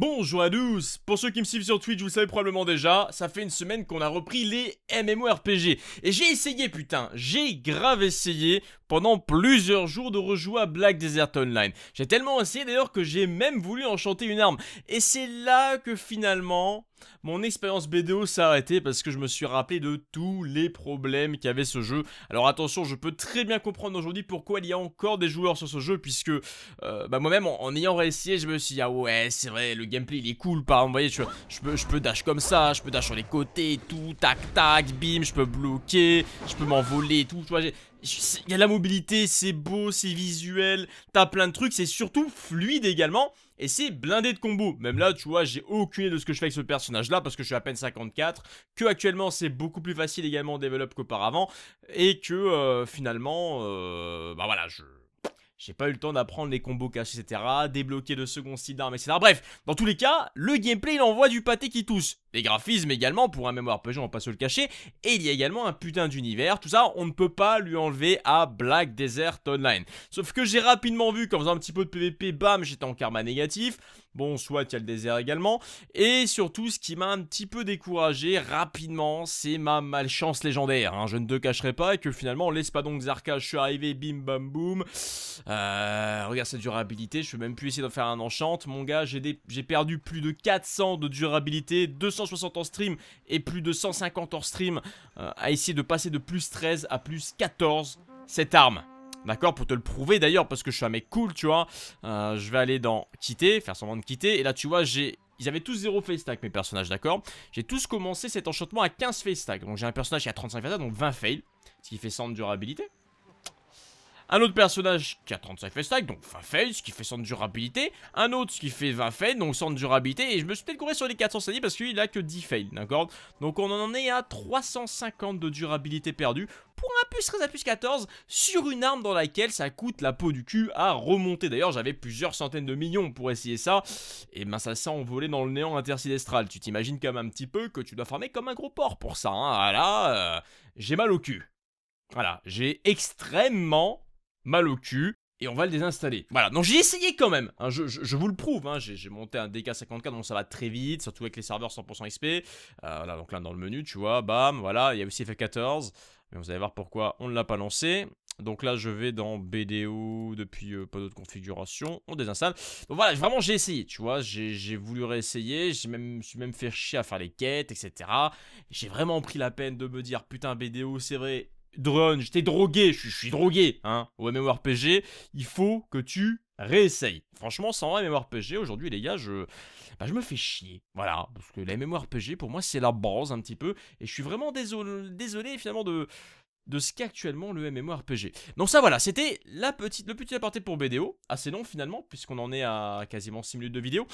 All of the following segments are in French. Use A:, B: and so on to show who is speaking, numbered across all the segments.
A: Bonjour à tous Pour ceux qui me suivent sur Twitch, vous savez probablement déjà, ça fait une semaine qu'on a repris les MMORPG. Et j'ai essayé, putain, j'ai grave essayé pendant plusieurs jours de rejouer à Black Desert Online. J'ai tellement essayé d'ailleurs que j'ai même voulu enchanter une arme. Et c'est là que finalement, mon expérience BDO s'est arrêtée parce que je me suis rappelé de tous les problèmes qu'avait ce jeu. Alors attention, je peux très bien comprendre aujourd'hui pourquoi il y a encore des joueurs sur ce jeu, puisque euh, bah moi-même, en, ayant réussi je me suis dit, ah ouais, c'est vrai, le gameplay il est cool, par exemple, vous voyez, je, peux, je peux dash comme ça, je peux dash sur les côtés, tout, tac, tac, bim, je peux bloquer, je peux m'envoler, tout, tu vois, il y a la mobilité, c'est beau, c'est visuel, t'as plein de trucs, c'est surtout fluide également, et c'est blindé de combos. Même là, tu vois, j'ai aucune idée de ce que je fais avec ce personnage-là, parce que je suis à peine 54, que actuellement c'est beaucoup plus facile également de développe qu'auparavant, et que euh, finalement, euh, bah voilà, je... J'ai pas eu le temps d'apprendre les combos cachés, etc. Débloquer le second style d'armes, etc. Bref, dans tous les cas, le gameplay il envoie du pâté qui tousse. Les graphismes également, pour un mémoire Peugeot, on va pas se le cacher. Et il y a également un putain d'univers. Tout ça, on ne peut pas lui enlever à Black Desert Online. Sauf que j'ai rapidement vu qu'en faisant un petit peu de PVP, bam, j'étais en karma négatif. Bon, soit il y a le désert également. Et surtout, ce qui m'a un petit peu découragé rapidement, c'est ma malchance légendaire. Hein. Je ne te cacherai pas que finalement, l'espadon Zarka, je suis arrivé, bim bam boum. Euh, regarde cette durabilité, je peux même plus essayer d'en faire un enchant. Mon gars, j'ai perdu plus de 400 de durabilité, 260 en stream et plus de 150 en stream euh, à essayer de passer de plus 13 à plus 14 cette arme. D'accord Pour te le prouver d'ailleurs, parce que je suis un mec cool, tu vois. Euh, je vais aller dans quitter, faire semblant de quitter. Et là, tu vois, j'ai ils avaient tous 0 face stack mes personnages, d'accord J'ai tous commencé cet enchantement à 15 face stack. Donc j'ai un personnage qui a 35 face donc 20 fail, ce qui fait 100 de durabilité un autre personnage qui a 35 face stack, donc 20 ce qui fait 100 de durabilité, un autre qui fait 20 fail, donc 100 de durabilité, et je me suis peut-être sur les 450 parce qu'il a que 10 fail, d'accord Donc on en est à 350 de durabilité perdue pour un plus 13 à plus 14 sur une arme dans laquelle ça coûte la peau du cul à remonter. D'ailleurs, j'avais plusieurs centaines de millions pour essayer ça, et ben ça s'est envolé dans le néant intersidestral. Tu t'imagines quand même un petit peu que tu dois farmer comme un gros porc pour ça, hein. ah Là, euh, j'ai mal au cul. Voilà, j'ai extrêmement mal au cul, et on va le désinstaller. Voilà, donc j'ai essayé quand même, hein, je, vous le prouve, hein, j'ai monté un DK54, donc ça va très vite, surtout avec les serveurs 100% XP, euh, voilà, donc là dans le menu, tu vois, bam, voilà, il y a aussi F14, mais vous allez voir pourquoi on ne l'a pas lancé, donc là, je vais dans BDO depuis euh, pas d'autres configurations. On désinstalle. Donc voilà, vraiment, j'ai essayé, tu vois. J'ai voulu réessayer. Je me suis même fait chier à faire les quêtes, etc. J'ai vraiment pris la peine de me dire, putain, BDO, c'est vrai, drone, j'étais drogué, je suis drogué, hein, au MMORPG, il faut que tu réessayes. Franchement, sans MMORPG, aujourd'hui, les gars, je, bah, je me fais chier. Voilà, parce que la MMORPG, pour moi, c'est la base un petit peu, et je suis vraiment désolé, désolé finalement de de ce qu'est actuellement le MMORPG. Donc ça voilà, c'était la petite, le petit aparté pour BDO, assez long finalement, puisqu'on en est à quasiment 6 minutes de vidéo.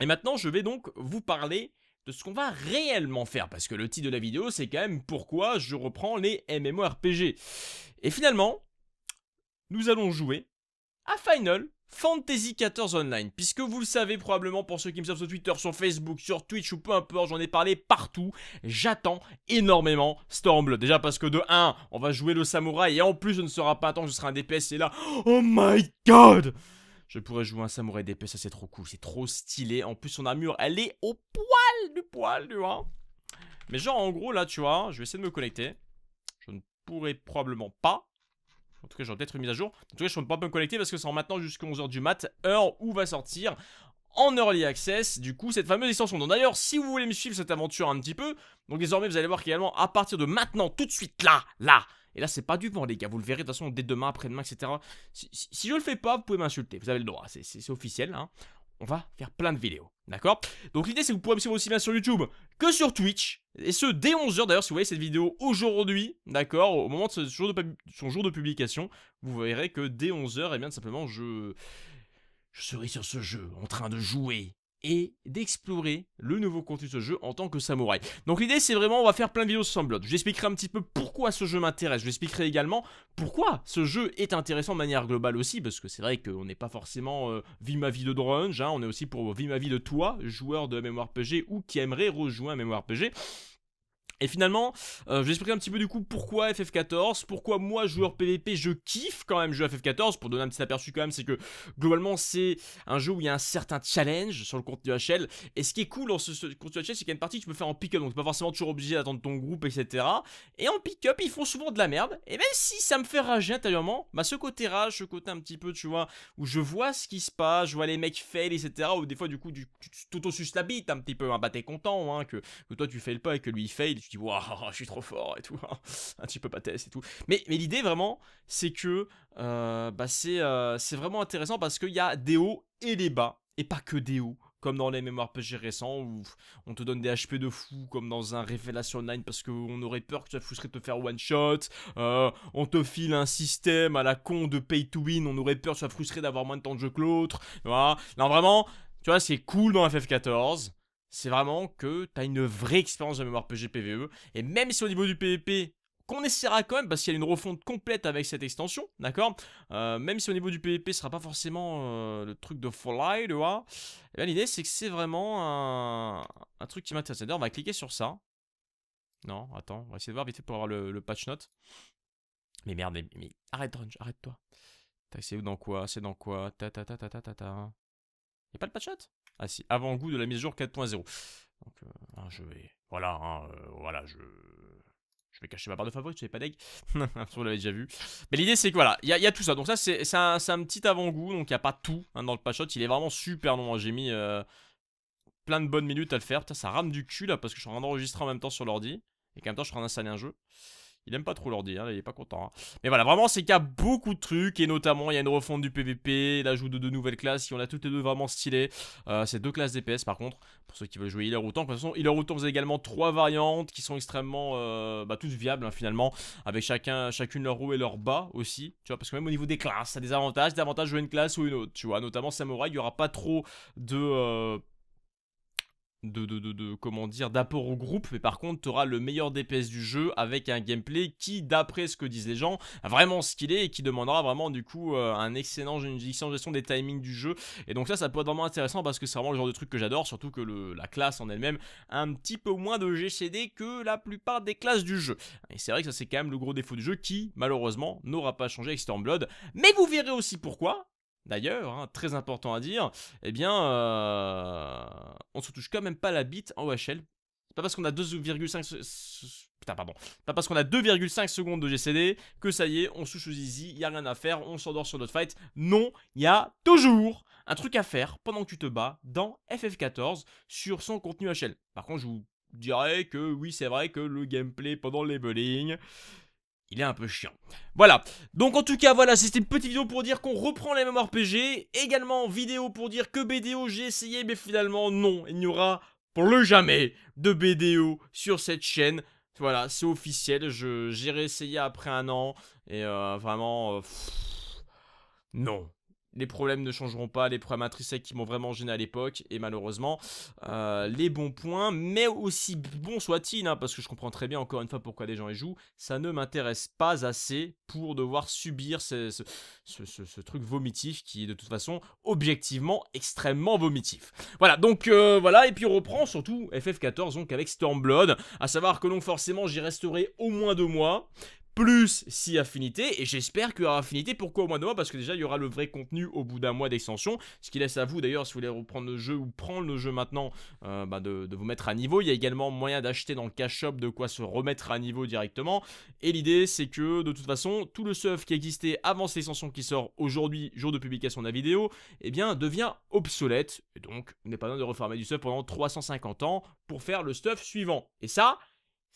A: Et maintenant, je vais donc vous parler de ce qu'on va réellement faire, parce que le titre de la vidéo, c'est quand même pourquoi je reprends les MMORPG. Et finalement, nous allons jouer à Final Fantasy XIV Online, puisque vous le savez probablement pour ceux qui me suivent sur Twitter, sur Facebook, sur Twitch ou peu importe, j'en ai parlé partout, j'attends énormément Stormblood. Déjà parce que de 1, on va jouer le samouraï, et en plus, je ne serai pas un temps, je serai un DPS, et là, oh my god je pourrais jouer un samouraï DPS, ça c'est trop cool, c'est trop stylé. En plus, son armure, elle est au poids du poil, tu vois. Mais genre, en gros, là, tu vois, je vais essayer de me connecter. Je ne pourrai probablement pas. En tout cas, j'aurai peut-être une mise à jour. En tout cas, je ne pas me connecter parce que c'est en maintenant jusqu'à 11h du mat, heure où va sortir en early access, du coup, cette fameuse extension. Donc d'ailleurs, si vous voulez me suivre cette aventure un petit peu, donc désormais, vous allez voir qu'également, à partir de maintenant, tout de suite, là, là, et là, c'est pas du vent, les gars, vous le verrez de toute façon dès demain, après-demain, etc. Si, si, je le fais pas, vous pouvez m'insulter, vous avez le droit, c'est officiel, hein on va faire plein de vidéos. D'accord Donc l'idée c'est que vous pouvez me suivre aussi bien sur YouTube que sur Twitch. Et ce dès 11h d'ailleurs si vous voyez cette vidéo aujourd'hui, d'accord, au moment de, son jour de publication, vous verrez que dès 11h, et eh bien simplement je... je serai sur ce jeu en train de jouer et d'explorer le nouveau contenu de ce jeu en tant que samouraï. Donc l'idée c'est vraiment on va faire plein de vidéos sur Blood. Je vous un petit peu pourquoi ce jeu m'intéresse. Je vous expliquerai également pourquoi ce jeu est intéressant de manière globale aussi parce que c'est vrai qu'on n'est pas forcément euh, vie ma vie de drone, hein. on est aussi pour vie ma vie de toi, joueur de PG ou qui aimerait rejoindre PG. Et finalement, euh, je vais expliquer un petit peu du coup pourquoi FF14, pourquoi moi joueur PVP, je kiffe quand même jouer à FF14, pour donner un petit aperçu quand même, c'est que globalement c'est un jeu où il y a un certain challenge sur le contenu HL, et ce qui est cool dans ce, contenu HL, c'est qu'il y a une partie que tu peux faire en pick-up, donc pas forcément toujours obligé d'attendre ton groupe, etc. Et en pick-up, ils font souvent de la merde, et même si ça me fait rager intérieurement, bah ce côté rage, ce côté un petit peu, tu vois, où je vois ce qui se passe, je vois les mecs fail, etc., ou des fois du coup tu t'autosus la bite un petit peu, hein. bah t'es content hein, que, toi tu le pas et que lui il fail, tu dis waouh, je suis trop fort et tout, un petit peu patesse et tout. Mais, l'idée vraiment, c'est que euh, bah, euh, c'est vraiment intéressant parce qu'il y a des hauts et des bas, et pas que des hauts comme dans les mémoires PG récents où on te donne des HP de fou comme dans un Révélation Online, parce qu'on aurait peur que sois frustré de te faire one shot, euh, on te file un système à la con de pay to win, on aurait peur que ça frustré d'avoir moins de temps de jeu que l'autre, Non vraiment, tu vois, c'est cool dans FF14, c'est vraiment que t'as une vraie expérience de mémoire PGPVE Et même si au niveau du PVP, qu'on essaiera quand même, parce qu'il y a une refonte complète avec cette extension, d'accord euh, Même si au niveau du PVP, ce sera pas forcément euh, le truc de Fallout, vois eh ben, l'idée, c'est que c'est vraiment un, truc qui m'intéresse. D'ailleurs, on va cliquer sur ça. Non, attends, on va essayer de voir vite fait pour avoir le, patch note. Mais merde, mais, arrête arrête, arrête-toi. C'est dans quoi C'est dans quoi Ta ta ta ta ta ta ta. Y'a pas le patch note ah si, avant-goût de la mise à jour 4.0. Donc, euh, hein, je vais... Voilà, hein, euh, voilà, je... Je vais cacher ma barre de favori, je n'avais pas d'aigle. vous l'avez déjà vu. Mais l'idée, c'est que voilà, il y, a tout ça. Donc ça, c'est un, petit avant-goût, donc il n'y a pas tout hein, dans le patch Il est vraiment super long. J'ai mis euh, plein de bonnes minutes à le faire. ça rame du cul, là, parce que je suis en train d'enregistrer en même temps sur l'ordi. Et qu'en même temps, je suis en train d'installer un jeu. Il aime pas trop l'ordi, il est pas content. Hein. Mais voilà, vraiment, c'est qu'il y a beaucoup de trucs, et notamment, il y a une refonte du PVP, l'ajout de deux nouvelles classes, qui on a toutes les deux vraiment stylées. Euh, c'est deux classes DPS, par contre, pour ceux qui veulent jouer Healer ou De toute façon, Healer ou Tank, vous avez également trois variantes qui sont extrêmement, euh, bah, toutes viables, hein, finalement, avec chacun, chacune leur haut et leur bas aussi, tu vois, parce que même au niveau des classes, ça a des avantages, des avantages jouer une classe ou une autre, tu vois. Notamment, Samurai, il y aura pas trop de... Euh, de, comment dire d'apport au groupe mais par contre tu auras le meilleur DPS du jeu avec un gameplay qui d'après ce que disent les gens ce vraiment est et qui demandera vraiment du coup euh, un excellent gestion des timings du jeu et donc ça ça peut être vraiment intéressant parce que c'est vraiment le genre de truc que j'adore surtout que la classe en elle-même a un petit peu moins de GCD que la plupart des classes du jeu et c'est vrai que ça c'est quand même le gros défaut du jeu qui malheureusement n'aura pas changé avec Stormblood mais vous verrez aussi pourquoi D'ailleurs, hein, très important à dire, eh bien, euh, on se touche quand même pas la bite en OHL. Pas parce qu'on a 2,5 putain pardon, pas parce qu'on a 2,5 secondes de GCD que ça y est, on se easy, il y a rien à faire, on s'endort sur notre fight. Non, il y a toujours un truc à faire pendant que tu te bats dans FF14 sur son contenu HL. Par contre, je vous dirais que oui, c'est vrai que le gameplay pendant le leveling il est un peu chiant. Voilà, donc en tout cas voilà, c'était une petite vidéo pour dire qu'on reprend les mêmes RPG, également vidéo pour dire que BDO j'ai essayé, mais finalement non, il n'y aura plus jamais de BDO sur cette chaîne. Voilà, c'est officiel, j'ai réessayé après un an, et euh, vraiment, euh, non les problèmes ne changeront pas, les problèmes intrinsèques qui m'ont vraiment gêné à l'époque, et malheureusement, euh, les bons points, mais aussi bons soient-ils, hein, parce que je comprends très bien encore une fois pourquoi les gens y jouent, ça ne m'intéresse pas assez pour devoir subir ce, truc vomitif qui est de toute façon objectivement extrêmement vomitif. Voilà, donc euh, voilà, et puis on reprend surtout FF14 donc avec Stormblood, à savoir que donc forcément j'y resterai au moins deux mois, plus si Affinité, et j'espère qu'il y aura Affinité, pourquoi au moins de mois Parce que déjà il y aura le vrai contenu au bout d'un mois d'extension, ce qui laisse à vous d'ailleurs si vous voulez reprendre le jeu ou prendre le jeu maintenant, euh, bah, de, vous mettre à niveau, il y a également moyen d'acheter dans le cash shop de quoi se remettre à niveau directement, et l'idée c'est que de toute façon, tout le stuff qui existait avant cette extension qui sort aujourd'hui, jour de publication de la vidéo, eh bien devient obsolète, et donc on n'est pas besoin de reformer du stuff pendant 350 ans pour faire le stuff suivant, et ça...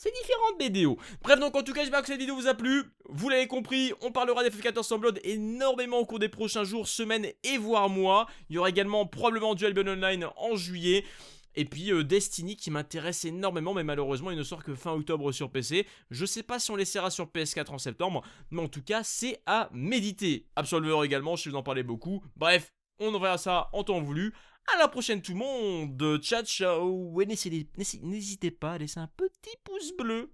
A: C'est différent de BDO. Bref, donc en tout cas, j'espère que cette vidéo vous a plu. Vous l'avez compris, on parlera des d'FF14 blood énormément au cours des prochains jours, semaines et voire mois. Il y aura également probablement du Albion Online en juillet. Et puis euh, Destiny qui m'intéresse énormément, mais malheureusement il ne sort que fin octobre sur PC. Je sais pas si on laissera sur PS4 en septembre, mais en tout cas c'est à méditer. Absolver également, je vous en parler beaucoup. Bref, on verra ça en temps voulu. À la prochaine tout le monde. Ciao ciao. n'hésitez pas à laisser un petit pouce bleu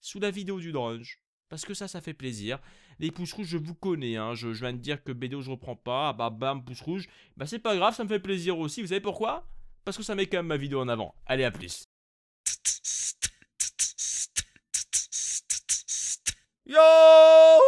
A: sous la vidéo du drunge. Parce que ça, ça fait plaisir. Les pouces rouges, je vous connais. Hein. Je, viens de dire que BDO, je reprends pas. Ah, bah bam, pouce rouge. Bah c'est pas grave, ça me fait plaisir aussi. Vous savez pourquoi Parce que ça met quand même ma vidéo en avant. Allez, à plus. Yo